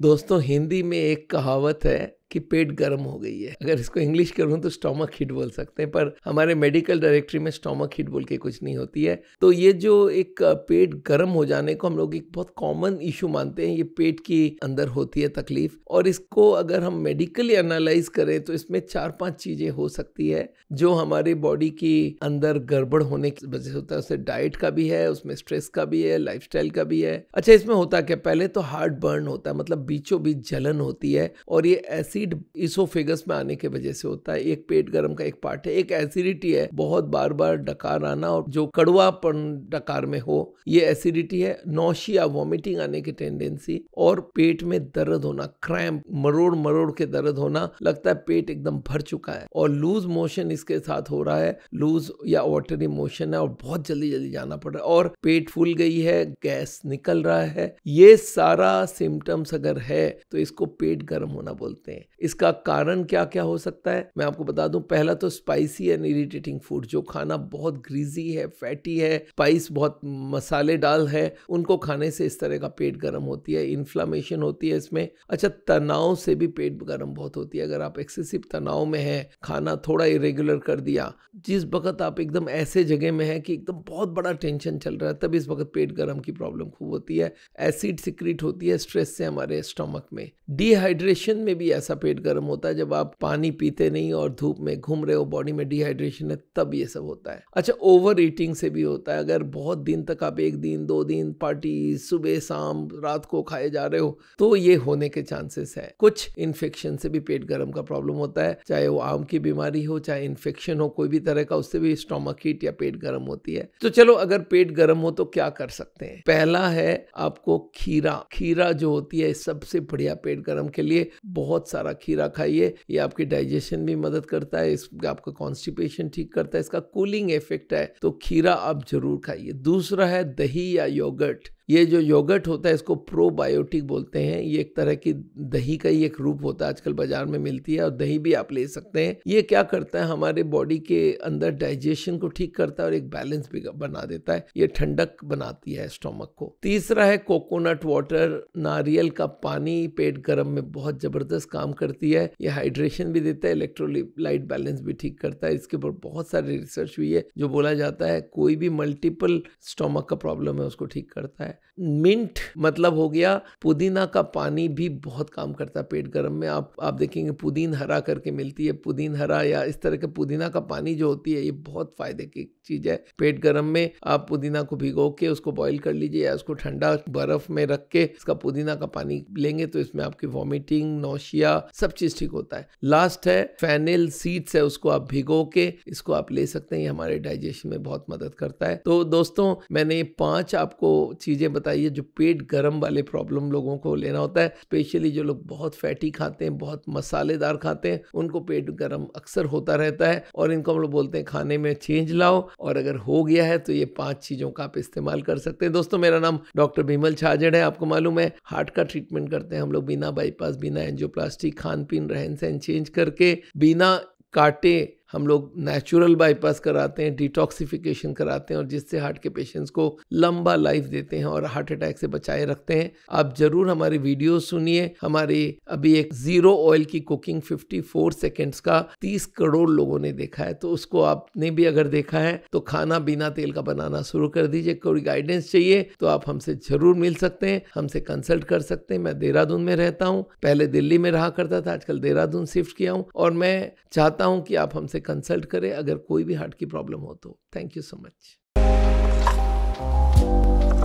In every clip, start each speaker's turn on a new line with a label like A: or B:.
A: दोस्तों हिंदी में एक कहावत है कि पेट गर्म हो गई है अगर इसको इंग्लिश करूँ तो स्टोमक हिट बोल सकते हैं पर हमारे मेडिकल डायरेक्टरी में स्टोमक हिट बोल के कुछ नहीं होती है तो ये जो एक पेट गर्म हो जाने को हम लोग एक बहुत कॉमन इशू मानते हैं ये पेट की अंदर होती है तकलीफ और इसको अगर हम मेडिकली एनालाइज करें तो इसमें चार पांच चीज़ें हो सकती है जो हमारे बॉडी की अंदर गड़बड़ होने की वजह से होता है उससे डाइट का भी है उसमें स्ट्रेस का भी है लाइफ का भी है अच्छा इसमें होता क्या पहले तो हार्ट बर्न होता है मतलब बीचों बीच जलन होती है और ये ऐसे एसिड इसोफेगस में आने के वजह से होता है एक पेट गर्म का एक पार्ट है एक एसिडिटी है बहुत बार बार डकार आना और जो कड़वापन डकार में हो ये एसिडिटी है नौशिया वॉमिटिंग आने की टेंडेंसी और पेट में दर्द होना क्रैम्प मरोड़ मरोड़ के दर्द होना लगता है पेट एकदम भर चुका है और लूज मोशन इसके साथ हो रहा है लूज या वॉटरी मोशन है और बहुत जल्दी जल्दी जाना पड़ रहा है और पेट फूल गई है गैस निकल रहा है ये सारा सिम्टम्स अगर है तो इसको पेट गर्म होना बोलते हैं है इसका कारण क्या क्या हो सकता है मैं आपको बता दूं पहला तो स्पाइसी एंड इरिटेटिंग फूड जो खाना बहुत ग्रीजी है फैटी है स्पाइस बहुत मसाले डाल है उनको खाने से इस तरह का पेट गर्म होती है इन्फ्लामेशन होती है इसमें अच्छा तनाव से भी पेट गर्म बहुत होती है अगर आप एक्सेसिव तनाव में है खाना थोड़ा इरेगुलर कर दिया जिस वक्त आप एकदम ऐसे जगह में है कि एकदम बहुत बड़ा टेंशन चल रहा है तब इस वक्त पेट गर्म की प्रॉब्लम खूब होती है एसिड सिक्रिट होती है स्ट्रेस से हमारे स्टमक में डिहाइड्रेशन में भी ऐसा ऐसा पेट गर्म होता है जब आप पानी पीते नहीं और धूप में घूम रहे हो बॉडी में डिहाइड्रेशन है तब ये सब होता है अच्छा ओवर ईटिंग से भी होता है अगर बहुत दिन तक आप एक दिन दो दिन पार्टी सुबह शाम रात को खाए जा रहे हो तो ये होने के चांसेस है कुछ इन्फेक्शन से भी पेट गर्म का प्रॉब्लम होता है चाहे वो आम की बीमारी हो चाहे इन्फेक्शन हो कोई भी तरह का उससे भी स्टोमक हीट या पेट गर्म होती है तो चलो अगर पेट गर्म हो तो क्या कर सकते हैं पहला है आपको खीरा खीरा जो होती है सबसे बढ़िया पेट गर्म के लिए बहुत सारा सारा खीरा खाइए ये आपके डाइजेशन में मदद करता है इस आपका कॉन्स्टिपेशन ठीक करता है इसका कूलिंग इफेक्ट है तो खीरा आप जरूर खाइए दूसरा है दही या योगर्ट ये जो योगर्ट होता है इसको प्रोबायोटिक बोलते हैं ये एक तरह की दही का ही एक रूप होता है आजकल बाजार में मिलती है और दही भी आप ले सकते हैं ये क्या करता है हमारे बॉडी के अंदर डाइजेशन को ठीक करता है और एक बैलेंस भी बना देता है ये ठंडक बनाती है स्टोमक को तीसरा है कोकोनट वाटर नारियल का पानी पेट गर्म में बहुत जबरदस्त काम करती है ये हाइड्रेशन भी देता है इलेक्ट्रोलाइट बैलेंस भी ठीक करता है इसके ऊपर बहुत सारी रिसर्च हुई है जो बोला जाता है कोई भी मल्टीपल स्टोमक का प्रॉब्लम है उसको ठीक करता है है मिंट मतलब हो गया पुदीना का पानी भी बहुत काम करता है पेट गर्म में आप आप देखेंगे पुदीन हरा करके मिलती है पुदीन हरा या इस तरह के पुदीना का पानी जो होती है ये बहुत फायदे की चीज़ है पेट गर्म में आप पुदीना को भिगो के उसको बॉईल कर लीजिए या उसको ठंडा बर्फ में रख के इसका पुदीना का पानी लेंगे तो इसमें आपकी वॉमिटिंग नौशिया सब चीज़ ठीक होता है लास्ट है फैनिल सीड्स है उसको आप भिगो के इसको आप ले सकते हैं ये हमारे डाइजेशन में बहुत मदद करता है तो दोस्तों मैंने पांच आपको चीज़ें चीज़ें बताइए जो पेट गर्म वाले प्रॉब्लम लोगों को लेना होता है स्पेशली जो लोग बहुत फैटी खाते हैं बहुत मसालेदार खाते हैं उनको पेट गर्म अक्सर होता रहता है और इनको हम लोग बोलते हैं खाने में चेंज लाओ और अगर हो गया है तो ये पांच चीज़ों का आप इस्तेमाल कर सकते हैं दोस्तों मेरा नाम डॉक्टर भीमल छाजड़ है आपको मालूम है हार्ट का ट्रीटमेंट करते हैं हम लोग बिना बाईपास बिना एनजियोप्लास्टिक खान पीन रहन सहन चेंज करके बिना काटे हम लोग नेचुरल बाईपास कराते हैं डिटॉक्सिफिकेशन कराते हैं और जिससे हार्ट के पेशेंट्स को लंबा लाइफ देते हैं और हार्ट अटैक से बचाए रखते हैं आप ज़रूर हमारी वीडियो सुनिए हमारी अभी एक ज़ीरो ऑयल की कुकिंग 54 सेकेंड्स का 30 करोड़ लोगों ने देखा है तो उसको आपने भी अगर देखा है तो खाना बिना तेल का बनाना शुरू कर दीजिए कोई गाइडेंस चाहिए तो आप हमसे ज़रूर मिल सकते हैं हमसे कंसल्ट कर सकते हैं मैं देहरादून में रहता हूँ पहले दिल्ली में रहा करता था आजकल देहरादून शिफ्ट किया हूँ और मैं चाहता हूँ कि आप हमसे कंसल्ट करें अगर कोई भी हार्ट की प्रॉब्लम हो तो थैंक यू सो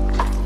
A: मच